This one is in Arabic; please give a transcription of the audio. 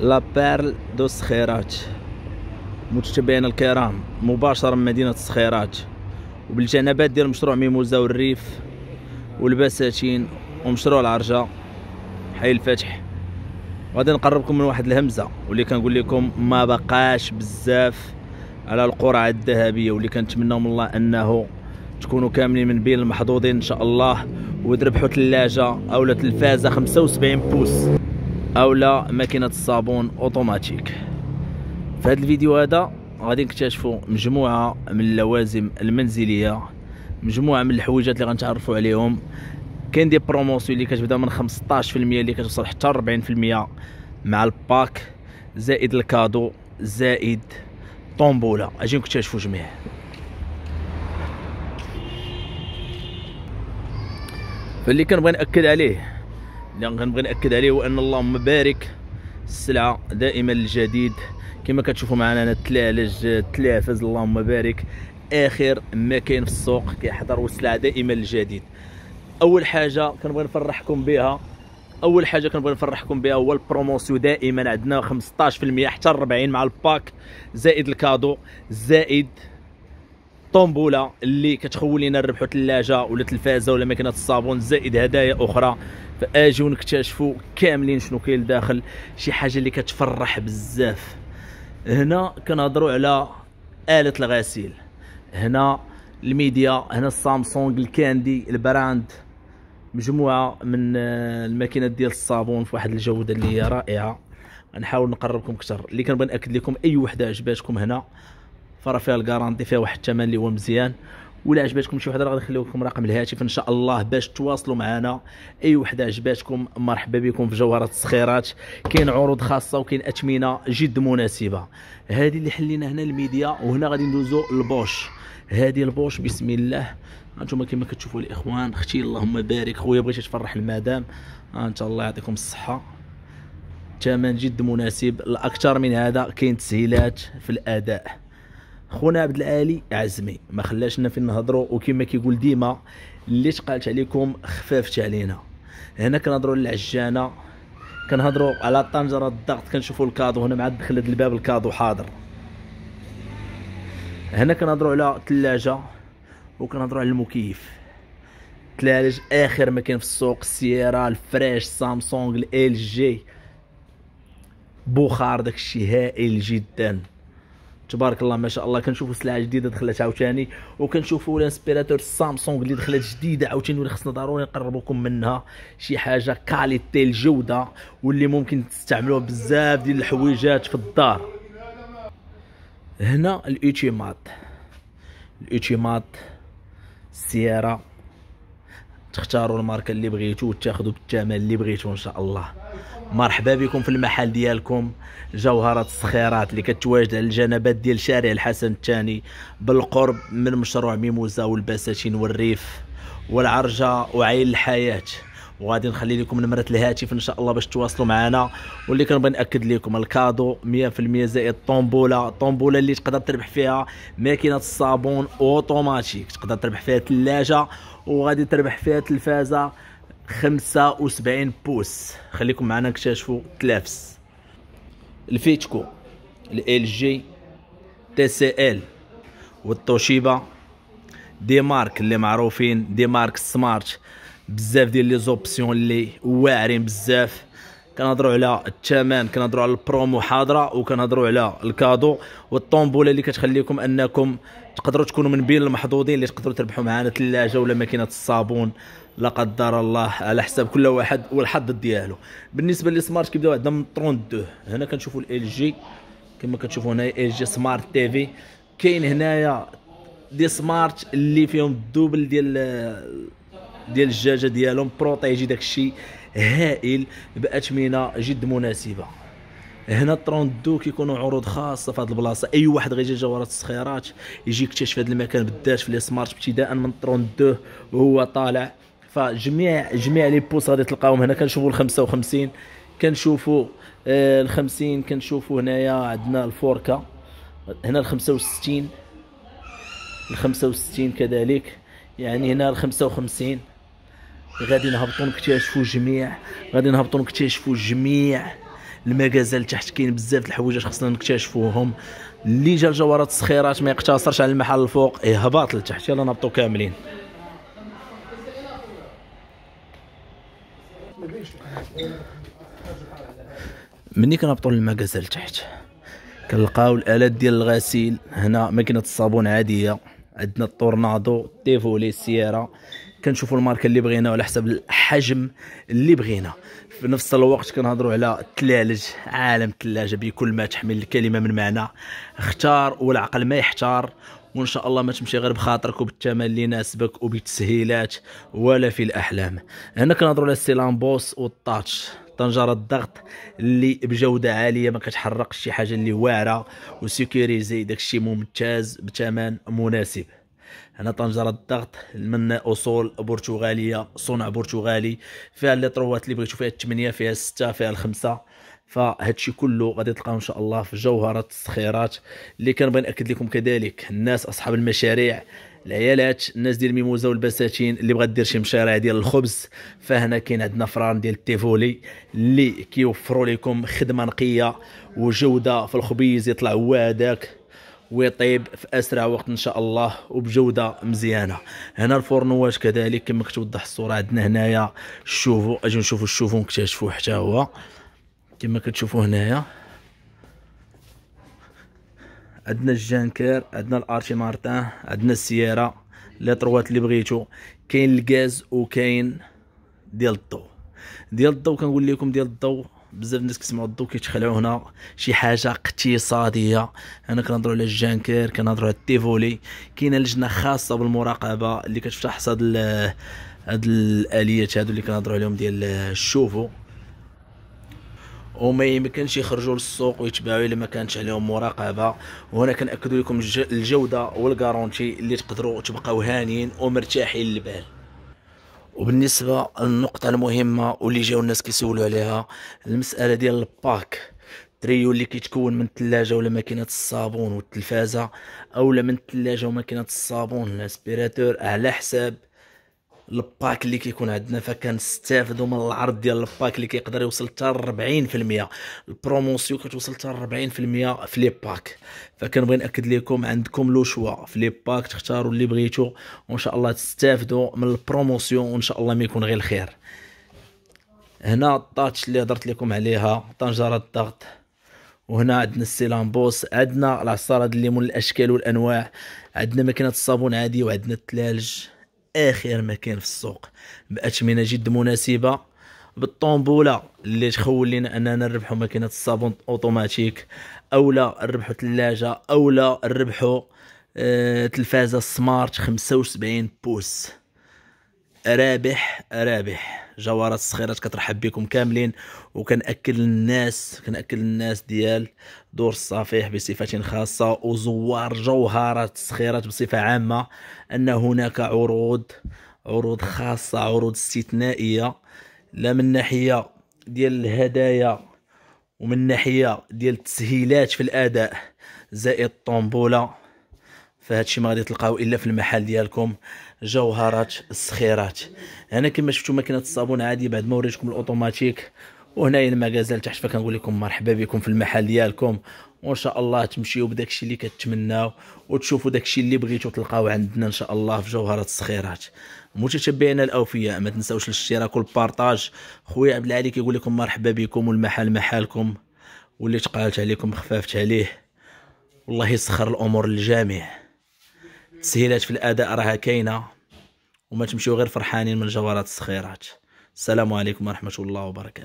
لا بيرل دو سخيرات متتبعين الكرام مباشرة من مدينة سخيرات وبالجنبات ديال مشروع ميموزا والريف والبساتين ومشروع العرجة حي الفتح غادي نقربكم من واحد الهمزة واللي كنقول لكم ما بقاش بزاف على القرعة الذهبية واللي كنتمناو من الله انه تكونوا كاملين من بين المحظوظين ان شاء الله وتربحوا ثلاجة او تلفازة 75 بوس لا ماكينه الصابون اوتوماتيك في هذا الفيديو هذا غادي نكتشفوا مجموعه من اللوازم المنزليه مجموعه من الحويجات اللي غنتعرفوا عليهم كاين دي بروموسيون اللي كتبدا من 15% اللي كتوصل حتى 40% مع الباك زائد الكادو زائد طومبولا اجيو نكتشفوا جميع فاللي كنبغي ناكد عليه اللي غنبغي ناكد عليه هو ان اللهم بارك السلعه دائما الجديد كما كتشوفوا معنا انا الثلالج التلافز اللهم بارك اخر ما كاين في السوق كيحضر السلعه دائما الجديد اول حاجه كنبغي نفرحكم بها اول حاجه كنبغي نفرحكم بها هو البروموسيون دائما عندنا 15% حتى 40 مع الباك زائد الكادو زائد الطومبوله اللي كتخول لنا نربحوا ثلاجه ولا تلفازه ولا ماكينه الصابون زائد هدايا اخرى فاجيو نكتشفوا كاملين شنو كاين لداخل شي حاجه اللي كتفرح بزاف هنا كنهضروا على اله الغسيل هنا الميديا هنا السامسونج الكاندي البراند مجموعه من آه، الماكينات ديال الصابون في واحد الجوده اللي هي رائعه غنحاول نقربكم اكثر اللي كنبغي ناكد لكم اي وحده عجباتكم هنا فراه فيها الكارونتي فيها واحد الثمن اللي هو مزيان ولا عجبتكم شي وحده غادي غادي لكم رقم الهاتف ان شاء الله باش تواصلوا معنا اي وحده عجباتكم مرحبا بكم في جوهره الصخيرات كاين عروض خاصه وكاين اثمنه جد مناسبه هذه اللي حلينا هنا الميديا وهنا غادي ندوزو البوش هذه البوش بسم الله انتم كما كتشوفوا الاخوان اختي اللهم بارك خويا بغيتي تفرح المدام انت الله يعطيكم الصحه ثمن جد مناسب الاكثر من هذا كاين تسهيلات في الاداء خونا عبد العالي عزمي ما خلاشنا فين نهضروا وكما كيقول ديما اللي تقالت عليكم خفافت علينا هنا كنهضروا للعجانه كنهضروا على الطنجره الضغط كنشوفوا الكادو هنا مع الدخله هذا الباب الكادو حاضر هنا كنهضروا على الثلاجه وكنهضروا على المكيف الثلاجه اخر ما كاين في السوق السياره الفريش سامسونج ال جي بوخار داكشي هائل جدا تبارك الله ما شاء الله كنشوفوا سلعه جديده دخلت عاوتاني وكنشوفوا الانسبيراتور سامسونج اللي دخلت جديده عاوتاني واللي خصنا ضروري نقربوكم منها شي حاجه كاليتي الجوده واللي ممكن تستعملوها بزاف ديال الحويجات في الدار هنا الاوتيمات الاوتيمات السياره تختاروا الماركه اللي بغيتو وتاخذوا بالثمن اللي بغيتو ان شاء الله مرحبا بكم في المحل ديالكم جوهره الصخيرات اللي كتواجد على الجنبات ديال شارع الحسن الثاني بالقرب من مشروع ميموزا والبساتين والريف والعرجه وعين الحياه وغادي نخلي لكم نمره الهاتف ان شاء الله باش تواصلوا معنا واللي كنبغي ناكد لكم الكادو 100% زائد الطومبوله الطومبوله اللي تقدر تربح فيها ماكينه الصابون اوتوماتيك تقدر تربح فيها ثلاجه وغادي تربح فيها تلفازه 75 بوس خليكم معنا نكتشفوا التلافس الفيتكو ال جي تي سي ال والتوشيبا دي مارك اللي معروفين دي مارك سمارت بزاف ديال لي زوبسيون اللي واعرين بزاف كنهضروا على الثمن كنهضروا على البرومو حاضره وكنهضروا على الكادو والطومبوله اللي كتخليكم انكم تقدروا تكونوا من بين المحظوظين اللي تقدروا تربحوا معنا ثلاجه ولا ماكينه الصابون لا قدر الله على حساب كل واحد والحظ ديالو بالنسبه للسمارت كيبداو عندنا من 32 هنا كنشوفوا ال جي كما كتشوفوا هنا ال جي سمارت تي في كاين هنايا دي سمارت اللي فيهم الدوبل ديال ديال الدجاجه ديالهم بروتيجي داكشي هائل باثمنه جد مناسبه هنا 32 كيكونوا عروض خاصه في هذه البلاصه اي واحد غيجي جوارات الصخيرات يجي يكتشف هذا المكان بالذات في لي سمارت ابتداء من 32 وهو طالع فجميع جميع لي بوس غادي تلقاهم هنا كنشوفوا ال 55 كنشوفوا آه، ال 50 كنشوفوا هنايا عندنا الفوركه هنا ال 65 ال 65 كذلك يعني هنا ال 55 غادي نهبطوا نكتشفوا جميع غادي نهبطوا نكتشفوا جميع المجازل تحت كاين بزاف الحوايج خصنا نكتشفوهم اللي جا الجوارات الصخيرات ما يقتصرش على المحل الفوق يهبط إيه، لتحت يلا نهبطوا كاملين مني كنهبطوا للمجازل تحت كنلقاو الالات ديال الغسيل هنا ماكينه الصابون عاديه عندنا الطورنادو تيفولي السياره كنشوفوا الماركه اللي بغينا على حسب الحجم اللي بغينا في نفس الوقت كنهضروا على الثلالج عالم الثلاجه بكل ما تحمل الكلمه من معنى اختار والعقل ما يحتار وان شاء الله ما تمشي غير بخاطرك وبالثمن اللي يناسبك وبالتسهيلات ولا في الاحلام هنا كنهضروا على السيلامبوس والطاتش طنجره الضغط اللي بجوده عاليه ما كتحرقش شي حاجه اللي واعره وسيكيريزي داكشي ممتاز بثمن مناسب هنا طنجره الضغط من اصول برتغاليه صنع برتغالي فيها لي طروات اللي بغيتو فيها الثمانيه فيها السته فيها الخمسه فهادشي كله غادي تلقاو ان شاء الله في جوهره التسخيرات اللي كنبغي ناكد لكم كذلك الناس اصحاب المشاريع العيالات الناس ديال الميموزة والبساتين اللي بغات دير شي مشاريع ديال الخبز فهنا كاين عندنا فران ديال التيفولي اللي كيوفروا لكم خدمه نقيه وجوده في الخبيز يطلع هو هذاك ويطيب في اسرع وقت ان شاء الله وبجوده مزيانه هنا الفرنواج كذلك كما كتوضح الصوره عندنا هنايا الشوفو اجي نشوفو الشوفو نكتشفوه حتى هو كما كتشوفو هنايا عندنا الجانكير عندنا الارشي مارتان عندنا السياره لي طروات اللي بغيتو كاين الغاز وكاين ديال الضو ديال الضو كنقول لكم ديال الضو بزاف الناس كيسمعوا الضو كيتخلعوا شي حاجه اقتصاديه انا كنهضروا على الجانكير كنهضروا على التيفولي كاينه لجنه خاصه بالمراقبه اللي كتفتح هاد هاد الاليات هادو اللي كنهضروا عليهم ديال الشوفو وما يمكنش يخرجوا للسوق ويتباعوا الا ما كانتش عليهم مراقبه وهنا كناكد لكم الجوده والكارونتي اللي تقدروا تبقاو هانيين ومرتاحين للبال وبالنسبه للنقطه المهمه واللي جاو الناس كيسولوا عليها المساله ديال الباك تريو اللي كيتكون من الثلاجه ولا ماكينه الصابون والتلفازه اولا من الثلاجه وماكينه الصابون الاسبيراتور على حساب الباك اللي كيكون عندنا فكنستافدوا من العرض ديال الباك اللي كيقدر يوصل حتى 40% البروموسيون كتوصل حتى 40% في لي باك فكنبغي ناكد لكم عندكم لو شوا في لي باك تختاروا اللي بغيتو وان شاء الله تستافدوا من البروموسيون وان شاء الله ما يكون غير الخير هنا الطاتش اللي هضرت لكم عليها طنجره الضغط وهنا عندنا السيلامبوس عندنا العصارة ديال الليمون الاشكال والانواع عندنا ماكينه الصابون عادي وعندنا الثلالج اخر مكان في السوق باثمنه جد مناسبه بالطومبوله اللي تخول لنا اننا نربحوا ماكينه الصابون اوتوماتيك اولا نربحوا ثلاجه اولا نربحوا آه، تلفازه سمارت 75 بوس رابح رابح جوارات الصخيرات كترحب بكم كاملين وكنأكد الناس كنأكد الناس ديال دور الصفيح بصفة خاصة وزوار جوهرات الصخيرات بصفة عامة أن هناك عروض عروض خاصة عروض استثنائية لا من ناحية ديال الهدايا ومن ناحية ديال التسهيلات في الأداء زائد الطنبولة فهادشي الشيء ما غادي تلقاو الا في المحل ديالكم جوهرات السخيرات هنا كما شفتوا ماكينه الصابون عادي بعد ما وريتكم الاوتوماتيك وهنايا المغازل تحت فكنقول لكم مرحبا بكم في المحل ديالكم وان شاء الله تمشيو بداك الشيء اللي كتمناو وتشوفوا داك الشيء اللي بغيتو تلقاو عندنا ان شاء الله في جوهرات الصخيرات متتبعينا الاوفياء ما تنساوش الاشتراك والبارطاج خويا عبد العالي كيقول لكم مرحبا بكم والمحل محلكم واللي تقالت عليكم خفافت عليه والله يسخر الامور للجميع تسهيلات في الاداء راها كاينه وما تمشيو غير فرحانين من الجوارات الصخيرات السلام عليكم ورحمه الله وبركاته